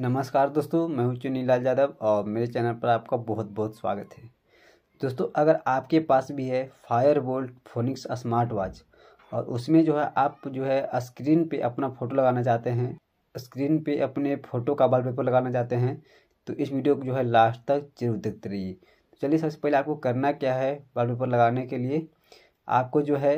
नमस्कार दोस्तों मैं हूं लाल यादव और मेरे चैनल पर आपका बहुत बहुत स्वागत है दोस्तों अगर आपके पास भी है Fire Boltt Phoenix smart watch और उसमें जो है आप जो है स्क्रीन पे अपना फ़ोटो लगाना चाहते हैं स्क्रीन पे अपने फ़ोटो का वॉलपेपर लगाना चाहते हैं तो इस वीडियो को जो है लास्ट तक जरूर देखते रहिए तो चलिए सबसे पहले आपको करना क्या है वॉलपेपर लगाने के लिए आपको जो है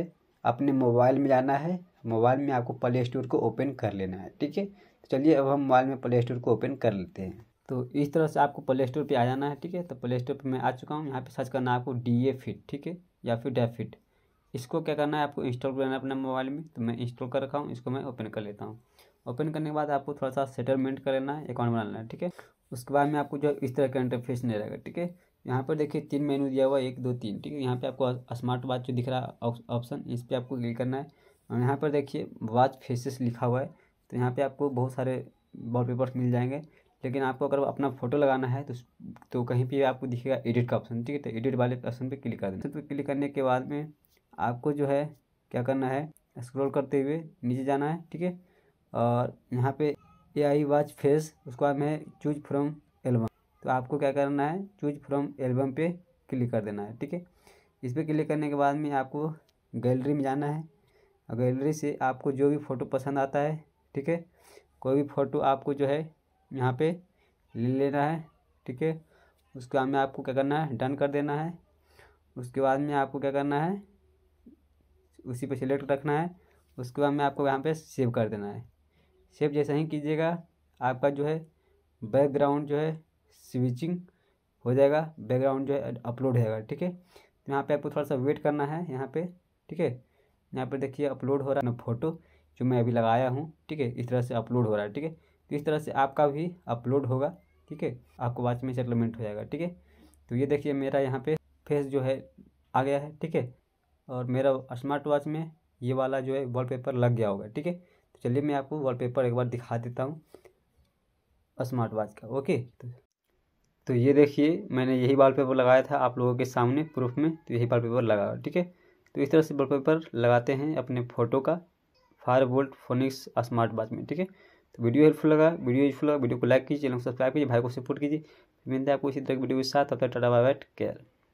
अपने मोबाइल में जाना है मोबाइल में आपको प्ले स्टोर को ओपन कर लेना है ठीक है चलिए अब हम मोबाइल में प्ले स्टोर को ओपन कर लेते हैं तो इस तरह से आपको प्ले स्टोर पर आ जाना है ठीक है तो प्ले स्टोर पर मैं आ चुका हूँ यहाँ पर सर्च करना है आपको डी ए फिट ठीक है या फिर डेफिट इसको क्या करना है आपको इंस्टॉल करना है अपने मोबाइल में तो मैं इंस्टॉल कर रखा हूँ इसको मैं ओपन कर लेता हूँ ओपन करने के बाद आपको थोड़ा सा सेटलमेंट कर लेना है अकाउंट बना लेना है ठीक है उसके बाद में आपको जो इस तरह का इंटरफेस नहीं रहेगा ठीक है यहाँ पर देखिए तीन मेनू दिया हुआ एक दो तीन ठीक है यहाँ पर आपको स्मार्ट वॉच जो दिख रहा है ऑप्शन इस पर आपको क्लिक करना है और यहाँ पर देखिए वॉच फेसेस लिखा हुआ है तो यहाँ पे आपको बहुत सारे वॉलपेपर्स मिल जाएंगे लेकिन आपको अगर अपना फोटो लगाना है तो तो कहीं पे आपको दिखेगा एडिट का ऑप्शन ठीक है तो एडिट वाले ऑप्शन पे क्लिक कर देना तो क्लिक करने के बाद में आपको जो है क्या करना है स्क्रॉल करते हुए नीचे जाना है ठीक है और यहाँ पे ए आई वाच फेस उसको बाद में चूज फ्रॉम एल्बम तो आपको क्या करना है चूज फ्रॉम एल्बम पर क्लिक कर देना है ठीक है इस पर क्लिक करने के बाद में आपको गैलरी में जाना है गैलरी से आपको जो भी फ़ोटो पसंद आता है ठीक है कोई भी फ़ोटो आपको जो है यहाँ पे ले लेना है ठीक है उसके बाद में आपको क्या करना है डन कर देना है उसके बाद में आपको क्या करना है उसी पर सिलेक्ट रखना है उसके बाद में आपको यहाँ पे सेव कर देना है सेव जैसे ही कीजिएगा आपका जो है बैकग्राउंड जो है स्विचिंग हो जाएगा बैकग्राउंड जो है अपलोड हो जाएगा ठीक है तो यहाँ पे आपको थोड़ा सा वेट करना है यहाँ पे ठीक है यहाँ पे देखिए अपलोड हो रहा है ना फोटो जो मैं अभी लगाया हूँ ठीक है इस तरह से अपलोड हो रहा है ठीक है तो इस तरह से आपका भी अपलोड होगा ठीक है आपको वाच में सेटलमेंट हो जाएगा ठीक है तो ये देखिए मेरा यहाँ पे फेस जो है आ गया है ठीक है और मेरा स्मार्ट वॉच में ये वाला जो है वॉलपेपर लग गया होगा ठीक है तो चलिए मैं आपको वॉलपेपर एक बार दिखा देता हूँ स्मार्ट वॉच का ओके तो, तो ये देखिए मैंने यही वॉलपेपर लगाया था आप लोगों के सामने प्रूफ में तो यही वॉलपेपर लगा ठीक है तो इस तरह से वॉलपेपर लगाते हैं अपने फ़ोटो का Fire Boltt Phoenix smart watch में ठीक है तो वीडियो हेल्पफुल लगा वीडियो यूजफुल लगा वीडियो को लाइक कीजिए चैनल को सब्सक्राइब कीजिए भाई को सपोर्ट कीजिए मिलते हैं आपको इसी तरह की वीडियो के साथ तक टाटा बाय बाय केयर